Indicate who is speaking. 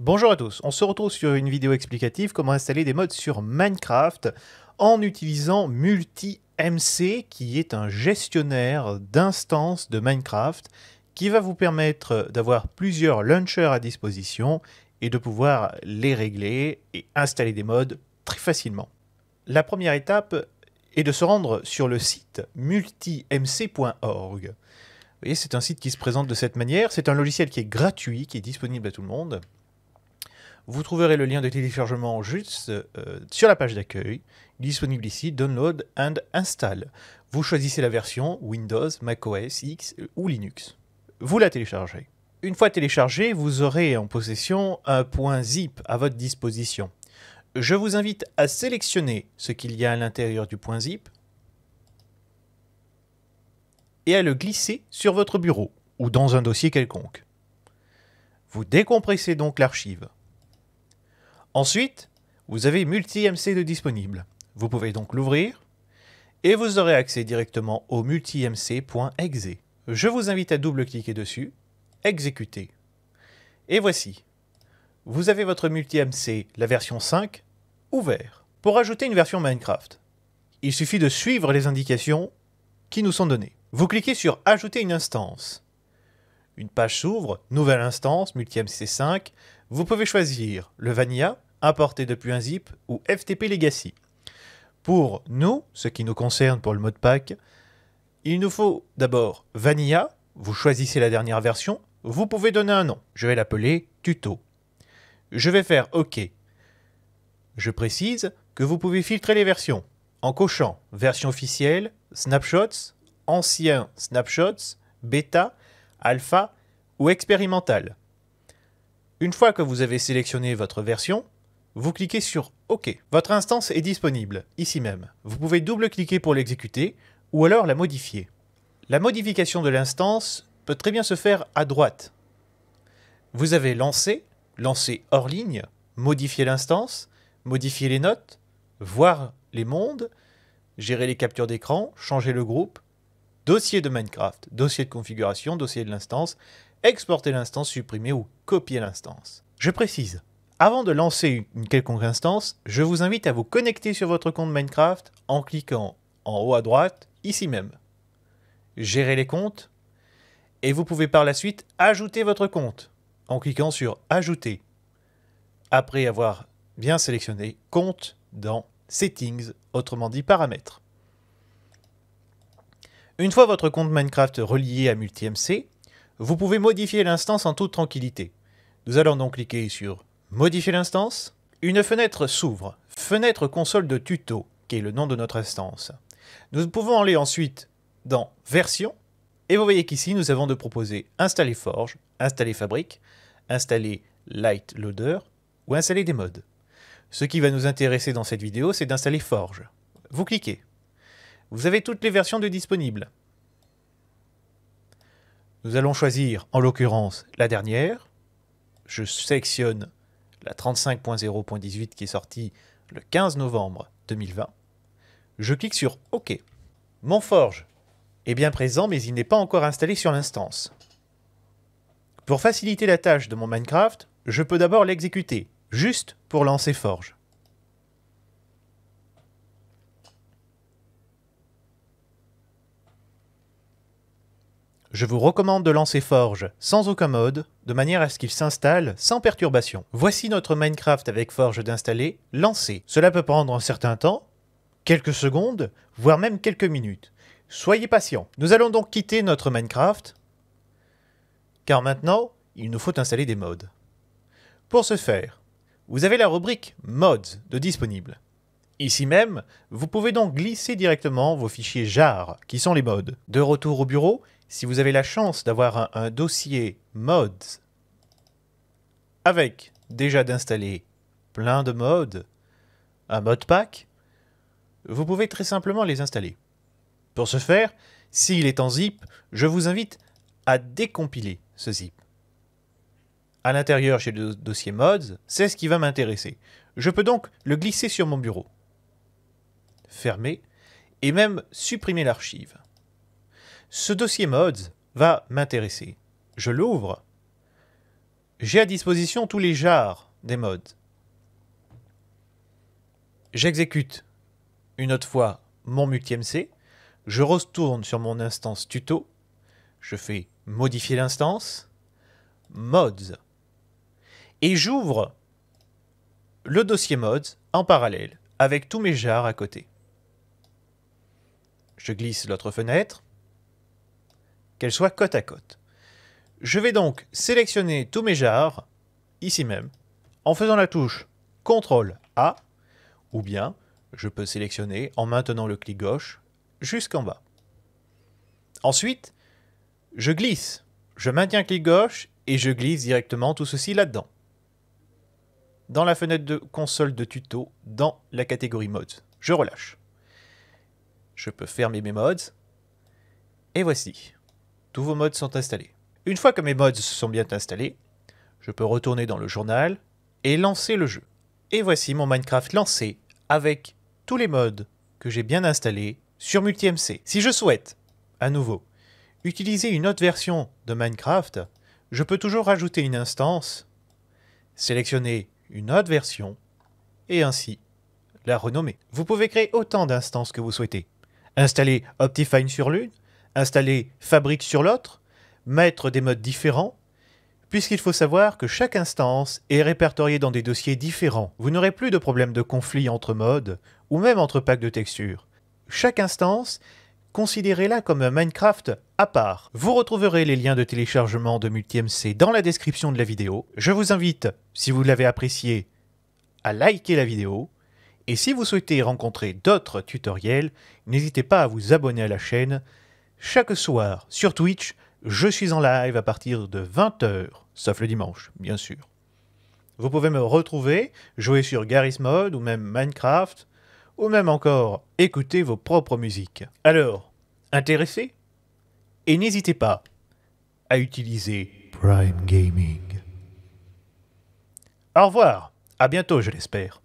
Speaker 1: Bonjour à tous, on se retrouve sur une vidéo explicative comment installer des modes sur Minecraft en utilisant MultiMC qui est un gestionnaire d'instances de Minecraft qui va vous permettre d'avoir plusieurs launchers à disposition et de pouvoir les régler et installer des modes très facilement. La première étape est de se rendre sur le site multimc.org. Vous voyez, c'est un site qui se présente de cette manière. C'est un logiciel qui est gratuit, qui est disponible à tout le monde. Vous trouverez le lien de téléchargement juste euh, sur la page d'accueil, disponible ici, Download and Install. Vous choisissez la version Windows, macOS, X ou Linux. Vous la téléchargez. Une fois téléchargée, vous aurez en possession un point zip à votre disposition. Je vous invite à sélectionner ce qu'il y a à l'intérieur du point zip et à le glisser sur votre bureau ou dans un dossier quelconque. Vous décompressez donc l'archive. Ensuite, vous avez MultiMC de disponible. Vous pouvez donc l'ouvrir et vous aurez accès directement au multimc.exe. Je vous invite à double-cliquer dessus, exécuter. Et voici. Vous avez votre multimc, la version 5, ouvert. Pour ajouter une version Minecraft, il suffit de suivre les indications qui nous sont données. Vous cliquez sur Ajouter une instance. Une page s'ouvre, nouvelle instance, multimc 5, vous pouvez choisir le Vanilla, importé depuis un zip ou FTP Legacy. Pour nous, ce qui nous concerne pour le mode pack, il nous faut d'abord Vanilla, vous choisissez la dernière version, vous pouvez donner un nom, je vais l'appeler Tuto. Je vais faire OK. Je précise que vous pouvez filtrer les versions en cochant version officielle, snapshots, anciens snapshots, bêta, alpha ou expérimental. Une fois que vous avez sélectionné votre version, vous cliquez sur OK. Votre instance est disponible, ici même. Vous pouvez double-cliquer pour l'exécuter, ou alors la modifier. La modification de l'instance peut très bien se faire à droite. Vous avez lancé, lancé hors ligne, modifier l'instance, modifier les notes, voir les mondes, gérer les captures d'écran, changer le groupe, dossier de Minecraft, dossier de configuration, dossier de l'instance, exporter l'instance supprimer ou copier l'instance. Je précise, avant de lancer une quelconque instance, je vous invite à vous connecter sur votre compte Minecraft en cliquant en haut à droite, ici même. Gérer les comptes, et vous pouvez par la suite ajouter votre compte en cliquant sur Ajouter. Après avoir bien sélectionné Compte dans Settings, autrement dit Paramètres. Une fois votre compte Minecraft relié à MultiMC, vous pouvez modifier l'instance en toute tranquillité. Nous allons donc cliquer sur Modifier l'instance. Une fenêtre s'ouvre, Fenêtre console de tuto, qui est le nom de notre instance. Nous pouvons aller ensuite dans Version, et vous voyez qu'ici nous avons de proposer Installer Forge, Installer Fabrique, Installer Light Loader ou Installer des modes. Ce qui va nous intéresser dans cette vidéo, c'est d'installer Forge. Vous cliquez. Vous avez toutes les versions de disponibles. Nous allons choisir, en l'occurrence, la dernière. Je sélectionne la 35.0.18 qui est sortie le 15 novembre 2020. Je clique sur OK. Mon forge est bien présent, mais il n'est pas encore installé sur l'instance. Pour faciliter la tâche de mon Minecraft, je peux d'abord l'exécuter, juste pour lancer Forge. je vous recommande de lancer Forge sans aucun mode, de manière à ce qu'il s'installe sans perturbation. Voici notre Minecraft avec Forge d'installer, lancé. Cela peut prendre un certain temps, quelques secondes, voire même quelques minutes. Soyez patient. Nous allons donc quitter notre Minecraft, car maintenant, il nous faut installer des modes. Pour ce faire, vous avez la rubrique Mods de disponible. Ici même, vous pouvez donc glisser directement vos fichiers JAR, qui sont les modes. De retour au bureau, si vous avez la chance d'avoir un, dossier mods avec déjà d'installer plein de mods, un modpack, pack, vous pouvez très simplement les installer. Pour ce faire, s'il est en zip, je vous invite à décompiler ce zip. À l'intérieur, chez le dossier mods, c'est ce qui va m'intéresser. Je peux donc le glisser sur mon bureau, fermer, et même supprimer l'archive. Ce dossier Mods va m'intéresser. Je l'ouvre. J'ai à disposition tous les jars des mods. J'exécute une autre fois mon multi-MC. Je retourne sur mon instance tuto. Je fais modifier l'instance. Mods. Et j'ouvre le dossier mods en parallèle avec tous mes jars à côté. Je glisse l'autre fenêtre qu'elles soient côte à côte. Je vais donc sélectionner tous mes jars, ici même, en faisant la touche CTRL A, ou bien je peux sélectionner en maintenant le clic gauche jusqu'en bas. Ensuite, je glisse, je maintiens clic gauche et je glisse directement tout ceci là-dedans. Dans la fenêtre de console de tuto, dans la catégorie mods, je relâche. Je peux fermer mes mods, et voici. Tous vos modes sont installés. Une fois que mes modes se sont bien installés, je peux retourner dans le journal et lancer le jeu. Et voici mon Minecraft lancé avec tous les modes que j'ai bien installés sur MultiMC. Si je souhaite, à nouveau, utiliser une autre version de Minecraft, je peux toujours rajouter une instance, sélectionner une autre version et ainsi la renommer. Vous pouvez créer autant d'instances que vous souhaitez. Installer Optifine sur l'une, installer fabrique sur l'autre, mettre des modes différents, puisqu'il faut savoir que chaque instance est répertoriée dans des dossiers différents. Vous n'aurez plus de problème de conflit entre modes ou même entre packs de textures. Chaque instance, considérez-la comme un Minecraft à part. Vous retrouverez les liens de téléchargement de MultiMC dans la description de la vidéo. Je vous invite, si vous l'avez apprécié, à liker la vidéo. Et si vous souhaitez rencontrer d'autres tutoriels, n'hésitez pas à vous abonner à la chaîne. Chaque soir, sur Twitch, je suis en live à partir de 20h, sauf le dimanche, bien sûr. Vous pouvez me retrouver, jouer sur Garry's Mode ou même Minecraft, ou même encore écouter vos propres musiques. Alors, intéressé Et n'hésitez pas à utiliser Prime Gaming. Au revoir, à bientôt je l'espère.